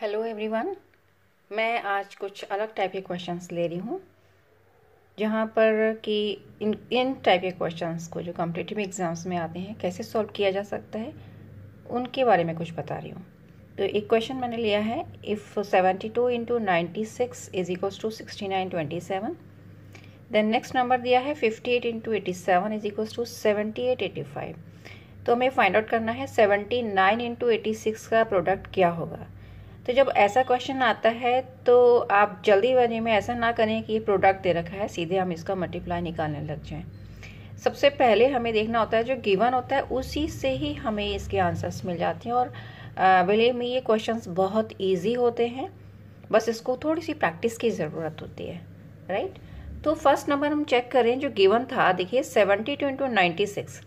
Hello everyone मैं आज कुछ अलग टाइप के क्वेश्चंस ले रही हूँ जहाँ पर कि इन इन टाइप के क्वेश्चंस को जो कॉम्पिटेटिव एग्ज़ाम्स में आते हैं कैसे सॉल्व किया जा सकता है उनके बारे में कुछ बता रही हूँ तो एक क्वेश्चन मैंने लिया है if seventy two into ninety six is equals to sixty nine twenty seven then next number दिया है fifty eight into eighty seven is equals to seventy eight eighty five तो हमें फाइंड आउट करना है seventy nine into eighty six का product क्या होगा तो जब ऐसा क्वेश्चन आता है तो आप जल्दीबाजी में ऐसा ना करें कि ये प्रोडक्ट दे रखा है सीधे हम इसका मल्टीप्लाई निकालने लग जाएं सबसे पहले हमें देखना होता है जो गिवन होता है उसी से ही हमें इसके आंसर्स मिल जाते हैं और बिलीव में ये क्वेश्चंस बहुत इजी होते हैं बस इसको थोड़ी सी प्रैक्टिस की ज़रूरत होती है राइट तो फर्स्ट नंबर हम चेक करें जो गिवन था देखिए seventy two into ninety six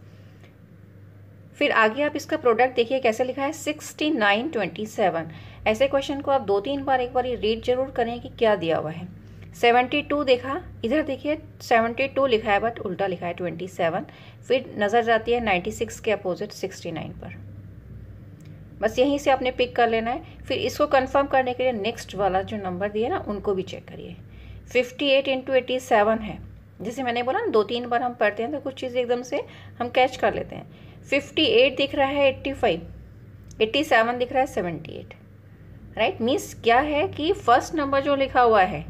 फिर आगे आप इसका प्रोडक्ट देखिए कैसे लिखा है सिक्सटी नाइन ट्वेंटी सेवन ऐसे क्वेश्चन को आप दो तीन बार एक बार रीड जरूर करें कि क्या दिया हुआ है सेवेंटी टू देखा इधर देखिए सेवेंटी टू लिखा है बट उल्टा लिखा है ट्वेंटी सेवन फिर नज़र जाती है नाइन्टी सिक्स के अपोजिट सिक्सटी नाइन पर बस यहीं से आपने पिक कर लेना है फिर इसको कंफर्म करने के लिए नेक्स्ट वाला जो नंबर दिया ना उनको भी चेक करिए fifty eight into eighty seven है जैसे मैंने बोला ना दो तीन बार हम पढ़ते हैं तो कुछ चीज़ एकदम से हम कैच कर लेते हैं फिफ्टी एट दिख रहा है एट्टी फाइव एट्टी सेवन दिख रहा है seventy eight right right? Means क्या है कि फर्स्ट नंबर जो लिखा हुआ है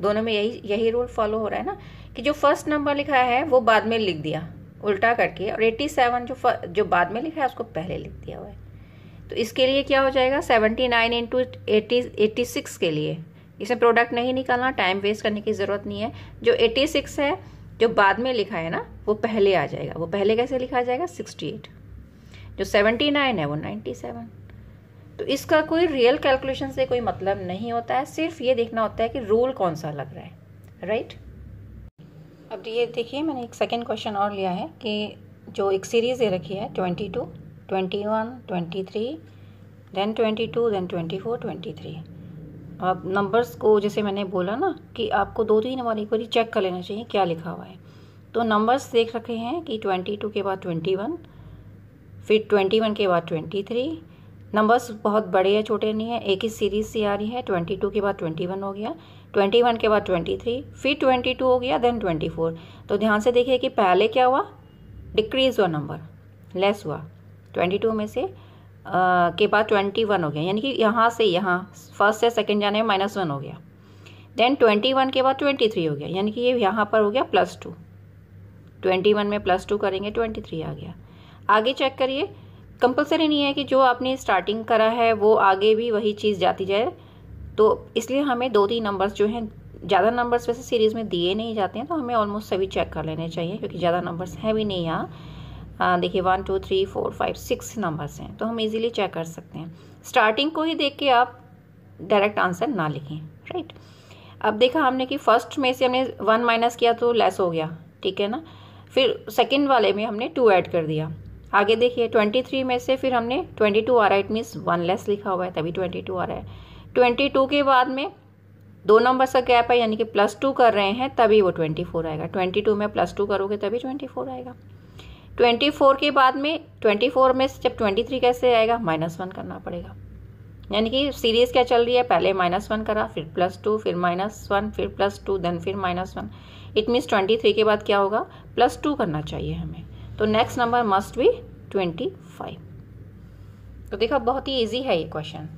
दोनों में यही यही रूल फॉलो हो रहा है ना कि जो फर्स्ट नंबर लिखा है वो बाद में लिख दिया उल्टा करके और 87 जो जो बाद में लिखा है उसको पहले लिख दिया हुआ है तो इसके लिए क्या हो जाएगा 79 नाइन इंटू एटी के लिए इसमें प्रोडक्ट नहीं निकालना टाइम वेस्ट करने की ज़रूरत नहीं है जो 86 है जो बाद में लिखा है ना वो पहले आ जाएगा वो पहले कैसे लिखा जाएगा 68 जो 79 है वो 97 तो इसका कोई रियल कैलकुलेशन से कोई मतलब नहीं होता है सिर्फ ये देखना होता है कि रोल कौन सा लग रहा है राइट अब ये देखिए मैंने एक सेकेंड क्वेश्चन और लिया है कि जो एक सीरीज़ दे रखी है twenty two twenty one twenty three then twenty two then twenty four twenty three अब नंबर्स को जैसे मैंने बोला ना कि आपको दो तीन बार एक बार चेक कर लेना चाहिए क्या लिखा हुआ है तो नंबर्स देख रखे हैं कि ट्वेंटी टू के बाद ट्वेंटी वन फिर ट्वेंटी वन के बाद ट्वेंटी थ्री नंबर्स बहुत बड़े या छोटे नहीं है एक ही सीरीज से आ रही है ट्वेंटी टू के बाद ट्वेंटी वन हो गया ट्वेंटी वन के बाद ट्वेंटी थ्री फिर ट्वेंटी टू हो गया देन ट्वेंटी फोर तो ध्यान से देखिए कि पहले क्या हुआ डिक्रीज हुआ नंबर लेस हुआ ट्वेंटी टू में से आ, के बाद ट्वेंटी वन हो गया यानी कि यहाँ से यहाँ फर्स्ट से सेकेंड जाने में माइनस वन हो गया देन ट्वेंटी वन के बाद ट्वेंटी थ्री हो गया यानी कि ये यहाँ पर हो गया प्लस टू ट्वेंटी वन में प्लस टू करेंगे ट्वेंटी थ्री आ गया आगे चेक करिए कंपलसरी नहीं है कि जो आपने स्टार्टिंग करा है वो आगे भी वही चीज़ जाती जाए तो इसलिए हमें दो तीन नंबर्स जो हैं ज़्यादा नंबर्स वैसे सीरीज़ में दिए नहीं जाते हैं तो हमें ऑलमोस्ट सभी चेक कर लेने चाहिए क्योंकि ज़्यादा नंबर्स हैं भी नहीं यहाँ देखिए one two three four five six numbers हैं तो हम इजीली चेक कर सकते हैं स्टार्टिंग को ही देख के आप डायरेक्ट आंसर ना लिखें राइट अब देखा हमने कि फर्स्ट में से हमने वन माइनस किया तो लेस हो गया ठीक है ना फिर सेकेंड वाले में हमने टू ऐड कर दिया आगे देखिए ट्वेंटी थ्री में से फिर हमने ट्वेंटी टू आ रहा है इट मीन्स वन लेस लिखा हुआ है तभी ट्वेंटी टू आ रहा है ट्वेंटी टू के बाद में दो नंबर का गैप है यानी कि प्लस टू कर रहे हैं तभी वो ट्वेंटी फोर आएगा ट्वेंटी टू में प्लस टू करोगे तभी ट्वेंटी फोर आएगा ट्वेंटी फोर के बाद में ट्वेंटी फोर में जब ट्वेंटी थ्री कैसे आएगा माइनस वन करना पड़ेगा यानी कि सीरीज़ क्या चल रही है पहले माइनस वन करा फिर प्लस टू फिर माइनस वन फिर प्लस टू देन फिर minus one it means twenty three के बाद क्या होगा प्लस टू करना चाहिए हमें तो next number must be twenty five तो देखो बहुत ही इजी है ये क्वेश्चन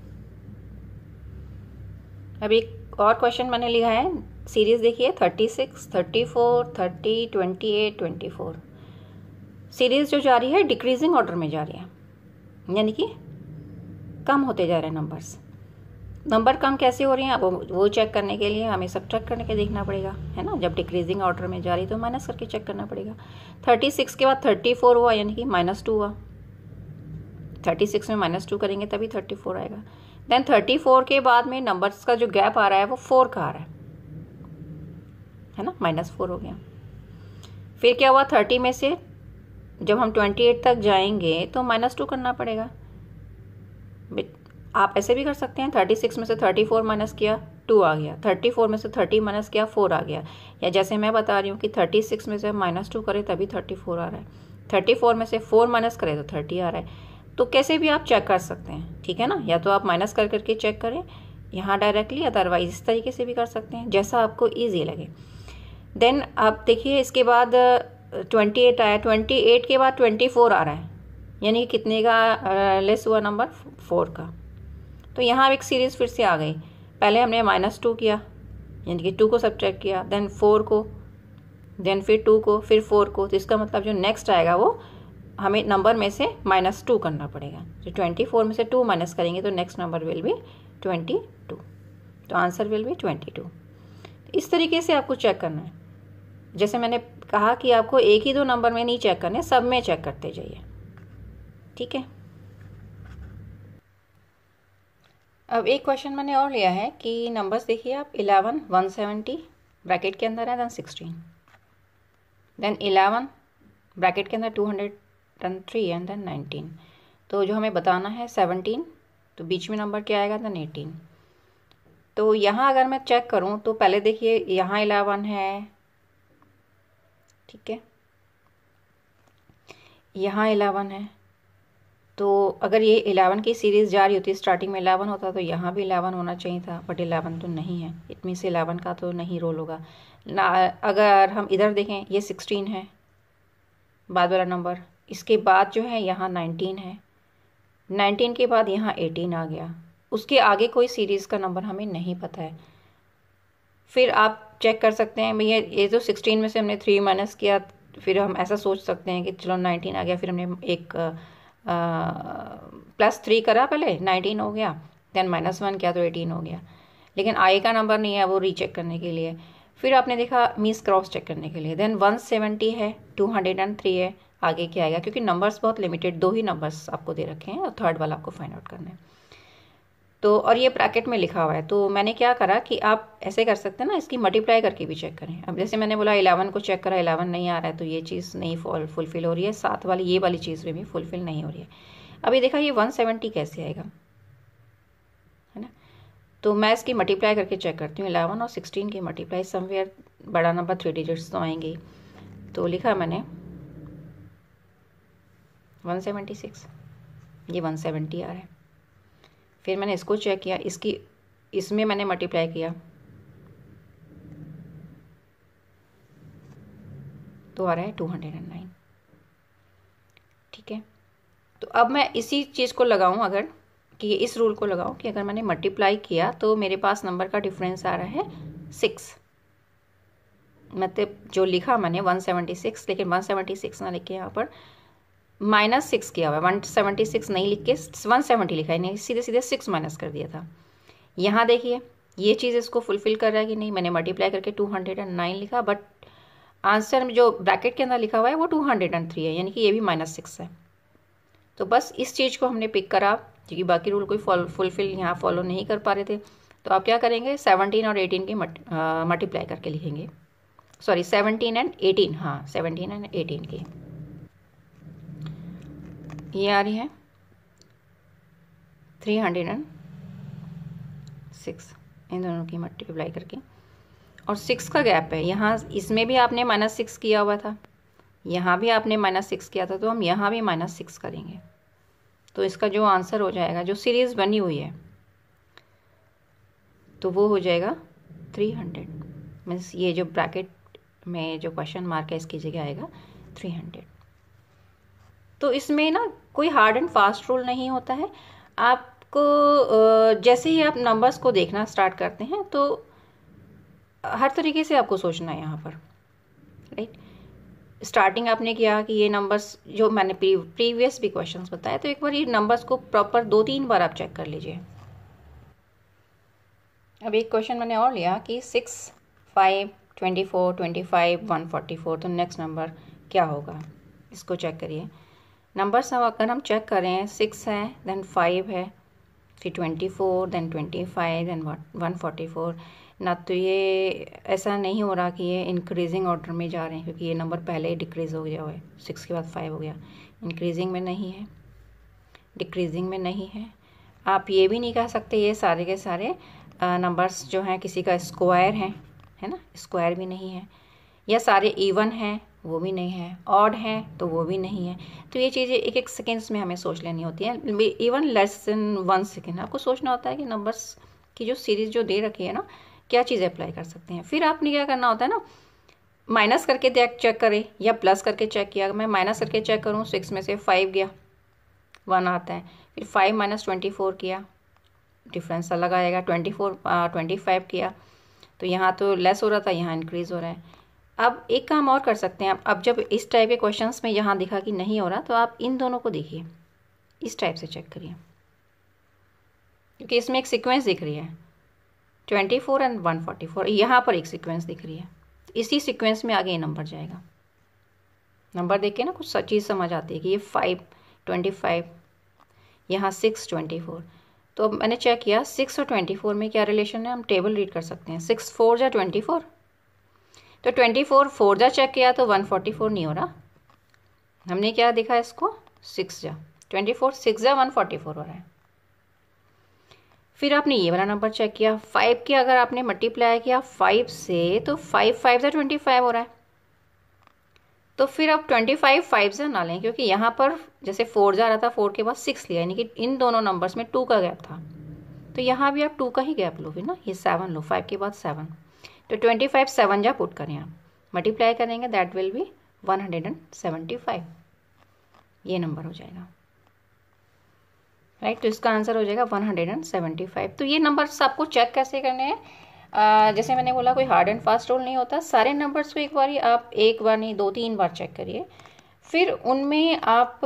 अब एक और क्वेश्चन मैंने लिखा है सीरीज देखिए thirty six thirty four thirty twenty eight twenty four series जो जा रही है डिक्रीजिंग ऑर्डर में जा रही है यानी कि कम होते जा रहे हैं नंबर्स नंबर कम कैसे हो रही हैं आप वो चेक करने के लिए हमें सब चेक करके देखना पड़ेगा है ना जब डिक्रीजिंग ऑर्डर में जा रही तो माइनस करके चेक करना पड़ेगा थर्टी सिक्स के बाद थर्टी फोर हुआ यानी कि माइनस टू हुआ थर्टी सिक्स में माइनस टू करेंगे तभी थर्टी फोर आएगा देन थर्टी फोर के बाद में नंबर्स का जो गैप आ रहा है वो फोर का आ रहा है है ना माइनस फोर हो गया फिर क्या हुआ थर्टी में से जब हम ट्वेंटी एट तक जाएंगे तो माइनस टू करना पड़ेगा आप ऐसे भी कर सकते हैं थर्टी सिक्स में से थर्टी फोर माइनस किया टू आ गया थर्टी फोर में से थर्टी माइनस किया फोर आ गया या जैसे मैं बता रही हूँ कि थर्टी सिक्स में से माइनस टू करें तभी थर्टी फोर आ रहा है थर्टी फोर में से फोर माइनस करें तो थर्टी आ रहा है तो कैसे भी आप चेक कर सकते हैं ठीक है ना या तो आप माइनस कर करके चेक करें यहाँ डायरेक्टली अदरवाइज इस तरीके से भी कर सकते हैं जैसा आपको ईजी लगे देन आप देखिए इसके बाद ट्वेंटी एट आया ट्वेंटी एट के बाद ट्वेंटी फोर आ रहा है यानी कितने का लेस हुआ नंबर फोर का तो यहाँ एक सीरीज़ फिर से आ गई पहले हमने माइनस टू किया यानी कि टू को सब्ट्रैक्ट किया देन फोर को देन फिर टू को फिर फोर को तो इसका मतलब जो नेक्स्ट आएगा वो हमें नंबर में से माइनस टू करना पड़ेगा जो ट्वेंटी फोर में से टू माइनस करेंगे तो next number will be twenty two तो answer will be twenty two इस तरीके से आपको चेक करना है जैसे मैंने कहा कि आपको एक ही दो नंबर में नहीं चेक करने सब में चेक करते जाइए ठीक है अब एक क्वेश्चन मैंने और लिया है कि नंबर्स देखिए आप इलेवन वन सेवेंटी ब्रैकेट के अंदर है then sixteen then eleven bracket के अंदर two hundred then three and then nineteen तो जो हमें बताना है सेवनटीन तो बीच में नंबर क्या आएगा देन एटीन तो यहाँ अगर मैं चेक करूँ तो पहले देखिए यहाँ इलेवन है ठीक है यहाँ इलेवन है तो अगर ये इलेवन की सीरीज़ जा रही होती स्टार्टिंग में एलेवन होता तो यहाँ भी एलेवन होना चाहिए था बट एलेवन तो नहीं है इट से एलेवन का तो नहीं रोल होगा ना अगर हम इधर देखें ये सिक्सटीन है बाद वाला नंबर इसके बाद जो है यहाँ नाइनटीन है नाइनटीन के बाद यहाँ एटीन आ गया उसके आगे कोई सीरीज़ का नंबर हमें नहीं पता है फिर आप चेक कर सकते हैं भैया ये तो सिक्सटीन में से हमने थ्री माइनस किया फिर हम ऐसा सोच सकते हैं कि चलो नाइनटीन आ गया फिर हमने एक प्लस थ्री करा पहले नाइनटीन हो गया देन माइनस वन किया तो एटीन हो गया लेकिन आई का नंबर नहीं है वो रीचेक करने के लिए फिर आपने देखा मिस क्रॉस चेक करने के लिए देन वन सेवेंटी है टू हंड्रेड एंड थ्री है आगे क्या आएगा क्योंकि नंबर्स बहुत लिमिटेड दो ही नंबर्स आपको दे रखे हैं और थर्ड वाला आपको फाइंड आउट करना है तो और ये ब्रैकेट में लिखा हुआ है तो मैंने क्या करा कि आप ऐसे कर सकते हैं ना इसकी मल्टीप्लाई करके भी चेक करें अब जैसे मैंने बोला इलेवन को चेक करा इलेवन नहीं आ रहा है तो ये चीज़ नहीं फॉल फुलफिल हो रही है साथ वाली ये वाली चीज़ में भी फुलफिल नहीं हो रही है अभी देखा ये वन सेवेंटी कैसे आएगा है ना तो मैं इसकी मल्टीप्लाई करके चेक करती हूँ इलेवन और सिक्सटीन की मल्टीप्लाई समवेयर बड़ा नंबर थ्री डिजिट्स तो आएंगे तो लिखा मैंने वन सेवेंटी सिक्स ये वन सेवेंटी आ रहा है फिर मैंने इसको चेक किया इसकी इसमें मैंने मल्टीप्लाई किया तो आ रहा है टू हंड्रेड एंड नाइन ठीक है तो अब मैं इसी चीज़ को लगाऊं अगर कि इस रूल को लगाऊं कि अगर मैंने मल्टीप्लाई किया तो मेरे पास नंबर का डिफरेंस आ रहा है सिक्स मतलब जो लिखा मैंने वन सेवेंटी सिक्स लेकिन वन सेवेंटी सिक्स ना लिखे यहाँ पर माइनस सिक्स किया हुआ है वन सेवेंटी सिक्स नहीं लिख के वन सेवेंटी लिखा है नहीं सीधे सीधे सिक्स माइनस कर दिया था यहाँ देखिए ये चीज़ इसको फुलफिल कर रहा है कि नहीं मैंने मल्टीप्लाई करके टू हंड्रेड एंड नाइन लिखा बट आंसर में जो ब्रैकेट के अंदर लिखा हुआ है वो टू हंड्रेड एंड थ्री है यानी कि ये भी माइनस सिक्स है तो बस इस चीज़ को हमने पिक करा क्योंकि बाकी रूल कोई फुलफिल यहाँ फॉलो नहीं कर पा रहे थे तो आप क्या करेंगे सेवनटीन और एटीन की मल्टीप्लाई करके लिखेंगे सॉरी सेवनटीन एंड एटीन हाँ सेवनटीन एंड एटीन की ये आ रही है थ्री हंड्रेड एंड सिक्स इन दोनों की मल्टीप्लाई करके और सिक्स का गैप है यहाँ इसमें भी आपने माइनस सिक्स किया हुआ था यहाँ भी आपने माइनस सिक्स किया था तो हम यहाँ भी माइनस सिक्स करेंगे तो इसका जो आंसर हो जाएगा जो सीरीज़ बनी हुई है तो वो हो जाएगा थ्री हंड्रेड मीन्स ये जो ब्रैकेट में जो क्वेश्चन मार्क है इसकी जगह आएगा थ्री हंड्रेड तो इसमें ना कोई हार्ड एंड फास्ट रूल नहीं होता है आपको जैसे ही आप नंबर्स को देखना स्टार्ट करते हैं तो हर तरीके से आपको सोचना है यहाँ पर राइट स्टार्टिंग आपने किया कि ये नंबर्स जो मैंने प्रीवियस भी क्वेश्चन बताए तो एक बार ये नंबर्स को प्रॉपर दो तीन बार आप चेक कर लीजिए अब एक क्वेश्चन मैंने और लिया कि six five twenty four twenty five one forty four तो नेक्स्ट नंबर क्या होगा इसको चेक करिए नंबर्स अब अगर हम चेक करें सिक्स है देन फाइव है फिर twenty four then twenty five then one forty four ना तो ये ऐसा नहीं हो रहा कि ये इंक्रीजिंग ऑर्डर में जा रहे हैं क्योंकि ये नंबर पहले ही डिक्रीज़ हो गया हुआ है सिक्स के बाद फाइव हो गया इंक्रीजिंग में नहीं है डिक्रीजिंग में नहीं है आप ये भी नहीं कह सकते ये सारे के सारे नंबर्स जो हैं किसी का स्क्वायर हैं है ना स्क्वायर भी नहीं है या सारे इवन हैं वो भी नहीं है ऑड है तो वो भी नहीं है तो ये चीज़ें एक एक सेकेंड्स में हमें सोच लेनी होती है even less than one second आपको सोचना होता है कि नंबर्स की जो सीरीज जो दे रखी है ना क्या चीज़ें अप्लाई कर सकते हैं फिर आपने क्या करना होता है ना माइनस करके चेक करें या प्लस करके चेक किया मैं माइनस करके चेक करूँ सिक्स में से फाइव गया वन आता है फिर फाइव माइनस ट्वेंटी फोर किया डिफरेंस अलग आएगा ट्वेंटी फोर ट्वेंटी फाइव किया तो यहाँ तो लेस हो रहा था यहाँ इंक्रीज़ हो रहा है अब एक काम और कर सकते हैं अब जब इस टाइप के क्वेश्चंस में यहाँ दिखा कि नहीं हो रहा तो आप इन दोनों को देखिए इस टाइप से चेक करिए क्योंकि इसमें एक सीक्वेंस दिख रही है twenty four and one forty four यहाँ पर एक सीक्वेंस दिख रही है तो इसी सीक्वेंस में आगे ये नंबर जाएगा नंबर देख के ना कुछ चीज़ समझ आती है कि ये फाइव ट्वेंटी फाइव यहाँ सिक्स ट्वेंटी फोर तो अब मैंने चेक किया सिक्स और ट्वेंटी फोर में क्या रिलेशन है हम टेबल रीड कर सकते हैं सिक्स फोर या ट्वेंटी फोर तो ट्वेंटी फोर फोर जा चेक किया तो वन फोर्टी फोर नहीं हो रहा हमने क्या देखा इसको सिक्स जा ट्वेंटी फोर सिक्स जा वन फोर्टी फोर हो रहा है फिर आपने ये वाला नंबर चेक किया फाइव की अगर आपने मल्टीप्लाई किया फाइव से तो फाइव फाइव ज़ा ट्वेंटी फाइव हो रहा है तो फिर आप ट्वेंटी फाइव फाइव ज़ा ना लें क्योंकि यहाँ पर जैसे फोर ज़ा रहा था फोर के बाद सिक्स लिया यानी कि इन दोनों नंबर्स में टू का गैप था तो यहाँ भी आप टू का ही गैप लो फिर ना ये सेवन लो फाइव के बाद सेवन तो ट्वेंटी फाइव सेवन जा पुट करें आप मल्टीप्लाई करेंगे that will be one hundred and seventy five ये नंबर हो जाएगा राइट right, तो इसका आंसर हो जाएगा one hundred and seventy five तो ये नंबर्स आपको चेक कैसे करने हैं जैसे मैंने बोला कोई हार्ड एंड फास्ट रूल नहीं होता सारे नंबर्स को एक बार ही आप एक बार नहीं दो तीन बार चेक करिए फिर उनमें आप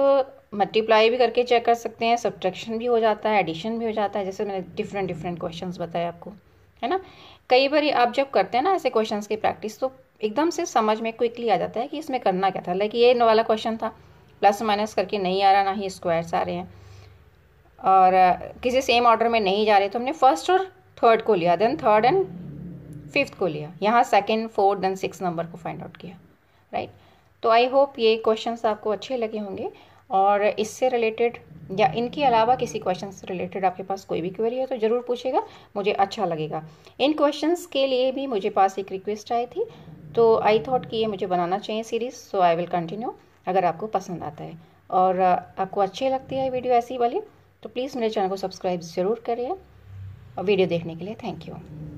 मल्टीप्लाई भी करके चेक कर सकते हैं सब्ट्रैक्शन भी हो जाता है एडिशन भी हो जाता है जैसे मैंने डिफरेंट डिफरेंट क्वेश्चंस बताए आपको है ना कई बार आप जब करते हैं ना ऐसे क्वेश्चंस की प्रैक्टिस तो एकदम से समझ में क्विकली आ जाता है कि इसमें करना क्या था लाइक ये वाला क्वेश्चन था प्लस माइनस करके नहीं आ रहा ना ही स्क्वायर्स आ रहे हैं और किसी सेम ऑर्डर में नहीं जा रहे तो हमने फर्स्ट और थर्ड को लिया देन थर्ड एंड फिफ्थ को लिया यहाँ second fourth then six number को फाइंड आउट किया राइट right? तो आई होप ये क्वेश्चंस आपको अच्छे लगे होंगे और इससे रिलेटेड या इनके अलावा किसी क्वेश्चन से रिलेटेड आपके पास कोई भी क्वेरी है तो ज़रूर पूछेगा मुझे अच्छा लगेगा इन क्वेश्चन के लिए भी मुझे पास एक रिक्वेस्ट आई थी तो आई थॉट कि ये मुझे बनाना चाहिए series so I will continue अगर आपको पसंद आता है और आपको अच्छी लगती है वीडियो ऐसी वाली तो प्लीज़ मेरे चैनल को सब्सक्राइब ज़रूर करिए और वीडियो देखने के लिए थैंक यू